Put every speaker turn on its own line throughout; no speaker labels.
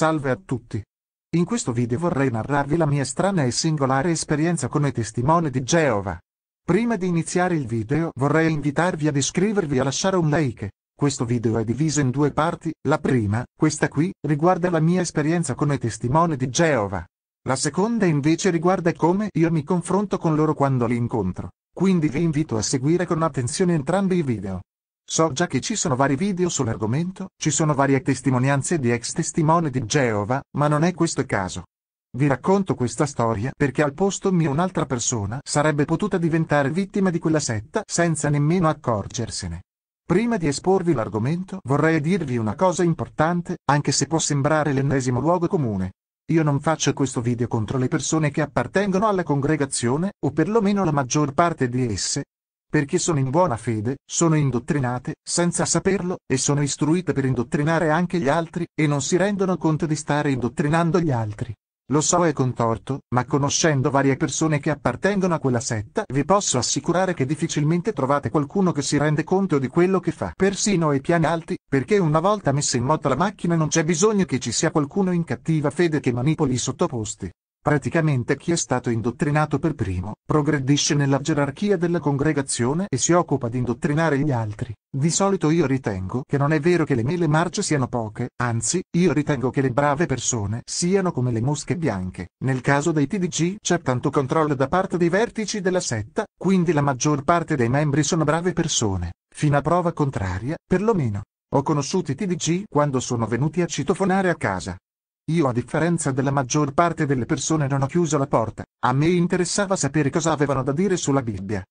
Salve a tutti! In questo video vorrei narrarvi la mia strana e singolare esperienza come testimone di Geova. Prima di iniziare il video vorrei invitarvi ad iscrivervi e a lasciare un like. Questo video è diviso in due parti, la prima, questa qui, riguarda la mia esperienza come testimone di Geova. La seconda invece riguarda come io mi confronto con loro quando li incontro. Quindi vi invito a seguire con attenzione entrambi i video. So già che ci sono vari video sull'argomento, ci sono varie testimonianze di ex testimoni di Geova, ma non è questo il caso. Vi racconto questa storia perché al posto mio un'altra persona sarebbe potuta diventare vittima di quella setta senza nemmeno accorgersene. Prima di esporvi l'argomento vorrei dirvi una cosa importante, anche se può sembrare l'ennesimo luogo comune. Io non faccio questo video contro le persone che appartengono alla congregazione, o perlomeno la maggior parte di esse, perché sono in buona fede, sono indottrinate, senza saperlo, e sono istruite per indottrinare anche gli altri, e non si rendono conto di stare indottrinando gli altri. Lo so è contorto, ma conoscendo varie persone che appartengono a quella setta, vi posso assicurare che difficilmente trovate qualcuno che si rende conto di quello che fa. Persino ai piani alti, perché una volta messa in moto la macchina non c'è bisogno che ci sia qualcuno in cattiva fede che manipoli i sottoposti. Praticamente chi è stato indottrinato per primo, progredisce nella gerarchia della congregazione e si occupa di indottrinare gli altri. Di solito io ritengo che non è vero che le mele marce siano poche, anzi, io ritengo che le brave persone siano come le mosche bianche. Nel caso dei TDG c'è tanto controllo da parte dei vertici della setta, quindi la maggior parte dei membri sono brave persone, fino a prova contraria, perlomeno. Ho conosciuto i TDG quando sono venuti a citofonare a casa. Io a differenza della maggior parte delle persone non ho chiuso la porta, a me interessava sapere cosa avevano da dire sulla Bibbia.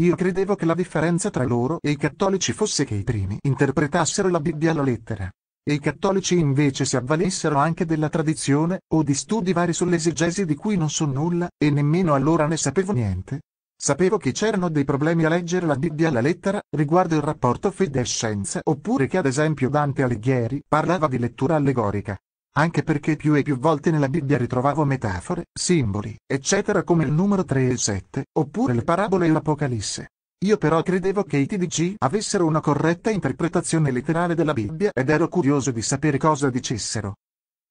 Io credevo che la differenza tra loro e i cattolici fosse che i primi interpretassero la Bibbia alla lettera, e i cattolici invece si avvalessero anche della tradizione, o di studi vari sull'esegesi di cui non so nulla, e nemmeno allora ne sapevo niente. Sapevo che c'erano dei problemi a leggere la Bibbia alla lettera, riguardo il rapporto fede e scienza, oppure che ad esempio Dante Alighieri parlava di lettura allegorica, anche perché più e più volte nella Bibbia ritrovavo metafore, simboli, eccetera come il numero 3 e 7, oppure le parabole e l'Apocalisse. Io però credevo che i TDC avessero una corretta interpretazione letterale della Bibbia ed ero curioso di sapere cosa dicessero.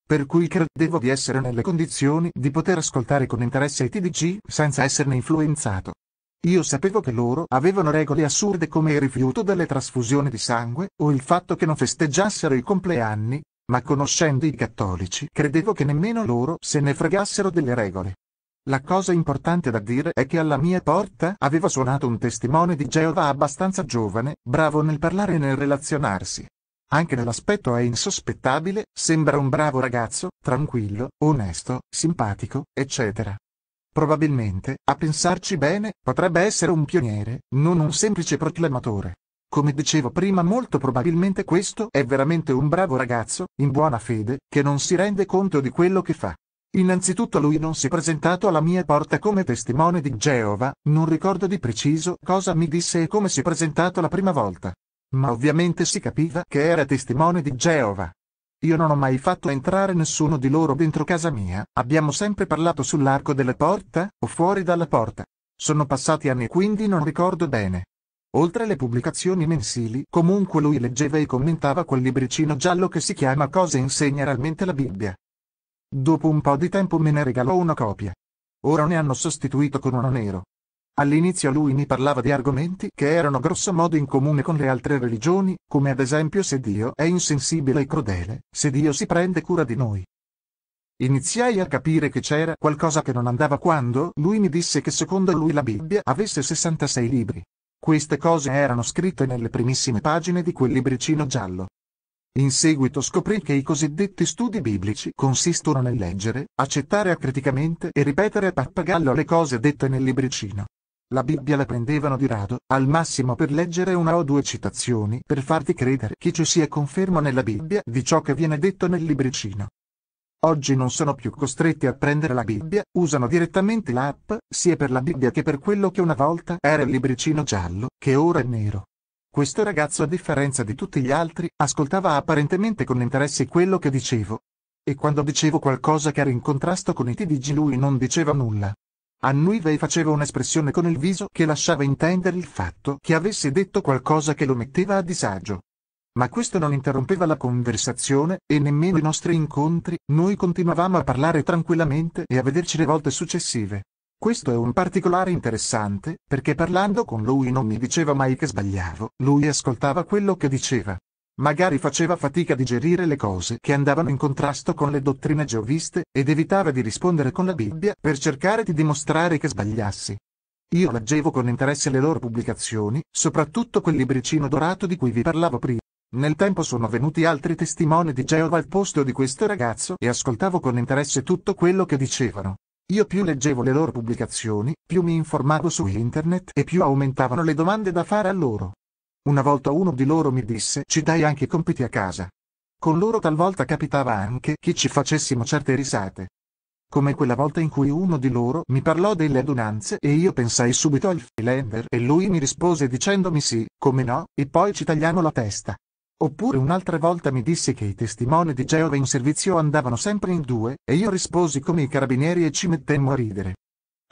Per cui credevo di essere nelle condizioni di poter ascoltare con interesse i TDC senza esserne influenzato. Io sapevo che loro avevano regole assurde come il rifiuto delle trasfusioni di sangue, o il fatto che non festeggiassero i compleanni, ma conoscendo i cattolici credevo che nemmeno loro se ne fregassero delle regole. La cosa importante da dire è che alla mia porta aveva suonato un testimone di Geova abbastanza giovane, bravo nel parlare e nel relazionarsi. Anche nell'aspetto è insospettabile, sembra un bravo ragazzo, tranquillo, onesto, simpatico, eccetera. Probabilmente, a pensarci bene, potrebbe essere un pioniere, non un semplice proclamatore. Come dicevo prima molto probabilmente questo è veramente un bravo ragazzo, in buona fede, che non si rende conto di quello che fa. Innanzitutto lui non si è presentato alla mia porta come testimone di Geova, non ricordo di preciso cosa mi disse e come si è presentato la prima volta. Ma ovviamente si capiva che era testimone di Geova. Io non ho mai fatto entrare nessuno di loro dentro casa mia, abbiamo sempre parlato sull'arco della porta, o fuori dalla porta. Sono passati anni quindi non ricordo bene. Oltre alle pubblicazioni mensili, comunque lui leggeva e commentava quel libricino giallo che si chiama Cosa insegna realmente la Bibbia. Dopo un po' di tempo me ne regalò una copia. Ora ne hanno sostituito con uno nero. All'inizio lui mi parlava di argomenti che erano grossomodo in comune con le altre religioni, come ad esempio se Dio è insensibile e crudele, se Dio si prende cura di noi. Iniziai a capire che c'era qualcosa che non andava quando lui mi disse che secondo lui la Bibbia avesse 66 libri. Queste cose erano scritte nelle primissime pagine di quel libricino giallo. In seguito scoprì che i cosiddetti studi biblici consistono nel leggere, accettare acriticamente e ripetere a pappagallo le cose dette nel libricino. La Bibbia la prendevano di rado, al massimo per leggere una o due citazioni per farti credere che ci sia confermo nella Bibbia di ciò che viene detto nel libricino. Oggi non sono più costretti a prendere la Bibbia, usano direttamente l'app, sia per la Bibbia che per quello che una volta era il libricino giallo, che ora è nero. Questo ragazzo, a differenza di tutti gli altri, ascoltava apparentemente con interesse quello che dicevo. E quando dicevo qualcosa che era in contrasto con i TDG lui non diceva nulla. Annuiva e faceva un'espressione con il viso che lasciava intendere il fatto che avesse detto qualcosa che lo metteva a disagio. Ma questo non interrompeva la conversazione e nemmeno i nostri incontri, noi continuavamo a parlare tranquillamente e a vederci le volte successive. Questo è un particolare interessante, perché parlando con lui non mi diceva mai che sbagliavo, lui ascoltava quello che diceva. Magari faceva fatica a digerire le cose che andavano in contrasto con le dottrine gioviste, ed evitava di rispondere con la Bibbia per cercare di dimostrare che sbagliassi. Io leggevo con interesse le loro pubblicazioni, soprattutto quel libricino dorato di cui vi parlavo prima. Nel tempo sono venuti altri testimoni di Geova al posto di questo ragazzo e ascoltavo con interesse tutto quello che dicevano. Io più leggevo le loro pubblicazioni, più mi informavo su internet e più aumentavano le domande da fare a loro. Una volta uno di loro mi disse ci dai anche compiti a casa. Con loro talvolta capitava anche che ci facessimo certe risate. Come quella volta in cui uno di loro mi parlò delle adunanze e io pensai subito al Freelander e lui mi rispose dicendomi sì, come no, e poi ci tagliamo la testa. Oppure un'altra volta mi disse che i testimoni di Geova in servizio andavano sempre in due, e io risposi come i carabinieri e ci mettemmo a ridere.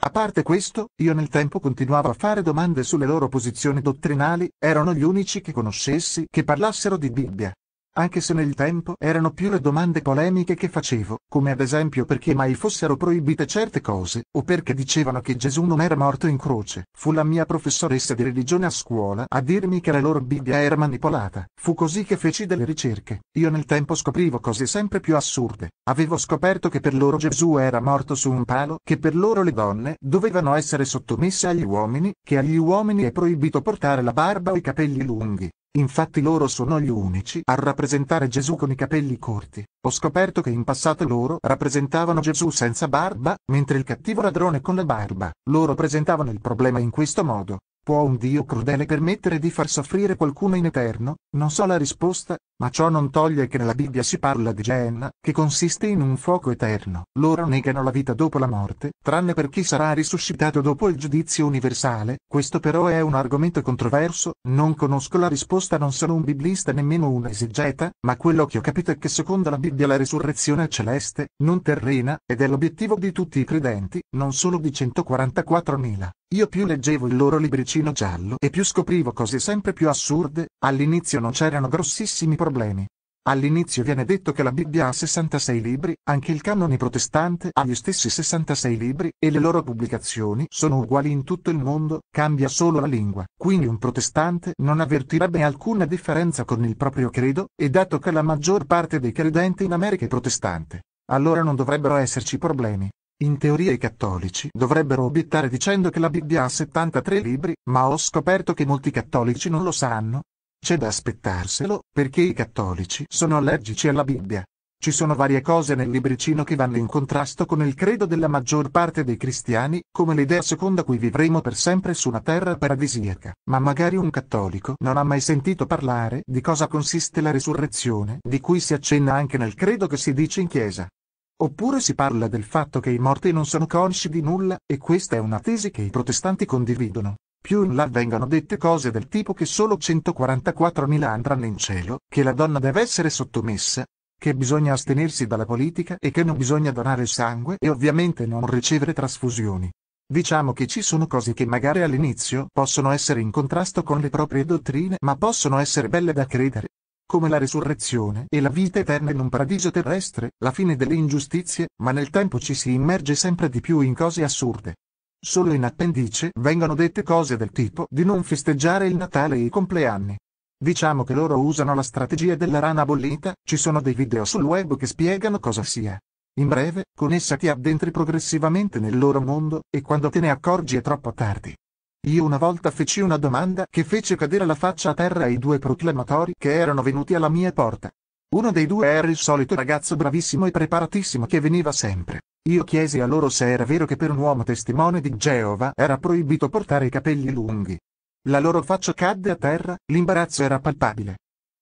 A parte questo, io nel tempo continuavo a fare domande sulle loro posizioni dottrinali, erano gli unici che conoscessi che parlassero di Bibbia anche se nel tempo erano più le domande polemiche che facevo, come ad esempio perché mai fossero proibite certe cose, o perché dicevano che Gesù non era morto in croce. Fu la mia professoressa di religione a scuola a dirmi che la loro Bibbia era manipolata. Fu così che feci delle ricerche. Io nel tempo scoprivo cose sempre più assurde. Avevo scoperto che per loro Gesù era morto su un palo, che per loro le donne dovevano essere sottomesse agli uomini, che agli uomini è proibito portare la barba o i capelli lunghi, Infatti loro sono gli unici a rappresentare Gesù con i capelli corti. Ho scoperto che in passato loro rappresentavano Gesù senza barba, mentre il cattivo ladrone con la barba. Loro presentavano il problema in questo modo. Può un Dio crudele permettere di far soffrire qualcuno in eterno? Non so la risposta, ma ciò non toglie che nella Bibbia si parla di Gehenna, che consiste in un fuoco eterno. Loro negano la vita dopo la morte, tranne per chi sarà risuscitato dopo il giudizio universale. Questo però è un argomento controverso, non conosco la risposta, non sono un biblista nemmeno un esegeta, ma quello che ho capito è che secondo la Bibbia la risurrezione è celeste, non terrena, ed è l'obiettivo di tutti i credenti, non solo di 144.000. Io più leggevo i loro libri cuoricino giallo e più scoprivo cose sempre più assurde, all'inizio non c'erano grossissimi problemi. All'inizio viene detto che la Bibbia ha 66 libri, anche il canone protestante ha gli stessi 66 libri e le loro pubblicazioni sono uguali in tutto il mondo, cambia solo la lingua. Quindi un protestante non avvertirebbe alcuna differenza con il proprio credo, e dato che la maggior parte dei credenti in America è protestante, allora non dovrebbero esserci problemi. In teoria i cattolici dovrebbero obiettare dicendo che la Bibbia ha 73 libri, ma ho scoperto che molti cattolici non lo sanno. C'è da aspettarselo, perché i cattolici sono allergici alla Bibbia. Ci sono varie cose nel libricino che vanno in contrasto con il credo della maggior parte dei cristiani, come l'idea secondo cui vivremo per sempre su una terra paradisiaca, ma magari un cattolico non ha mai sentito parlare di cosa consiste la risurrezione, di cui si accenna anche nel credo che si dice in chiesa. Oppure si parla del fatto che i morti non sono consci di nulla, e questa è una tesi che i protestanti condividono. Più in là vengono dette cose del tipo che solo 144.000 andranno in cielo, che la donna deve essere sottomessa, che bisogna astenersi dalla politica e che non bisogna donare sangue e ovviamente non ricevere trasfusioni. Diciamo che ci sono cose che magari all'inizio possono essere in contrasto con le proprie dottrine ma possono essere belle da credere, come la resurrezione e la vita eterna in un paradiso terrestre, la fine delle ingiustizie, ma nel tempo ci si immerge sempre di più in cose assurde. Solo in appendice vengono dette cose del tipo di non festeggiare il Natale e i compleanni. Diciamo che loro usano la strategia della rana bollita, ci sono dei video sul web che spiegano cosa sia. In breve, con essa ti addentri progressivamente nel loro mondo, e quando te ne accorgi è troppo tardi. Io una volta feci una domanda che fece cadere la faccia a terra ai due proclamatori che erano venuti alla mia porta. Uno dei due era il solito ragazzo bravissimo e preparatissimo che veniva sempre. Io chiesi a loro se era vero che per un uomo testimone di Geova era proibito portare i capelli lunghi. La loro faccia cadde a terra, l'imbarazzo era palpabile.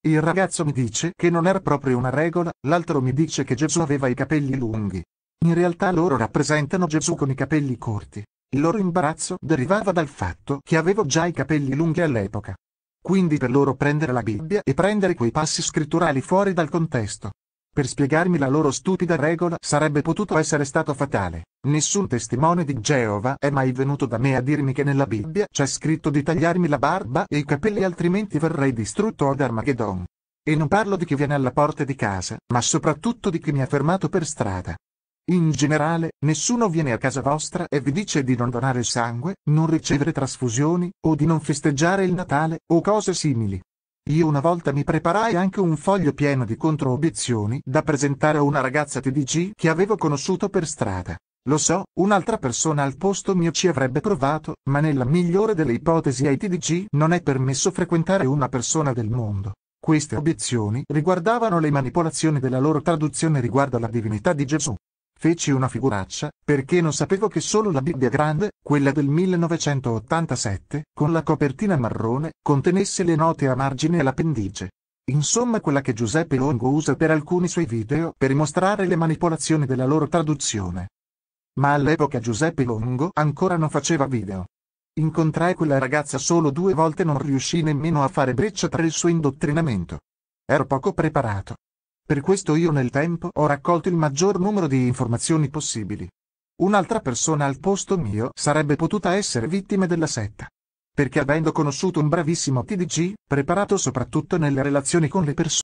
Il ragazzo mi dice che non era proprio una regola, l'altro mi dice che Gesù aveva i capelli lunghi. In realtà loro rappresentano Gesù con i capelli corti. Il loro imbarazzo derivava dal fatto che avevo già i capelli lunghi all'epoca. Quindi per loro prendere la Bibbia e prendere quei passi scritturali fuori dal contesto. Per spiegarmi la loro stupida regola sarebbe potuto essere stato fatale. Nessun testimone di Geova è mai venuto da me a dirmi che nella Bibbia c'è scritto di tagliarmi la barba e i capelli altrimenti verrei distrutto ad Armageddon. E non parlo di chi viene alla porta di casa, ma soprattutto di chi mi ha fermato per strada. In generale, nessuno viene a casa vostra e vi dice di non donare sangue, non ricevere trasfusioni, o di non festeggiare il Natale, o cose simili. Io una volta mi preparai anche un foglio pieno di controobiezioni da presentare a una ragazza TDG che avevo conosciuto per strada. Lo so, un'altra persona al posto mio ci avrebbe provato, ma nella migliore delle ipotesi ai TDG non è permesso frequentare una persona del mondo. Queste obiezioni riguardavano le manipolazioni della loro traduzione riguardo alla divinità di Gesù. Feci una figuraccia, perché non sapevo che solo la Bibbia grande, quella del 1987, con la copertina marrone, contenesse le note a margine e l'appendice. Insomma quella che Giuseppe Longo usa per alcuni suoi video per mostrare le manipolazioni della loro traduzione. Ma all'epoca Giuseppe Longo ancora non faceva video. Incontrai quella ragazza solo due volte e non riuscì nemmeno a fare breccia tra il suo indottrinamento. Ero poco preparato, per questo io nel tempo ho raccolto il maggior numero di informazioni possibili. Un'altra persona al posto mio sarebbe potuta essere vittima della setta. Perché avendo conosciuto un bravissimo TDG, preparato soprattutto nelle relazioni con le persone,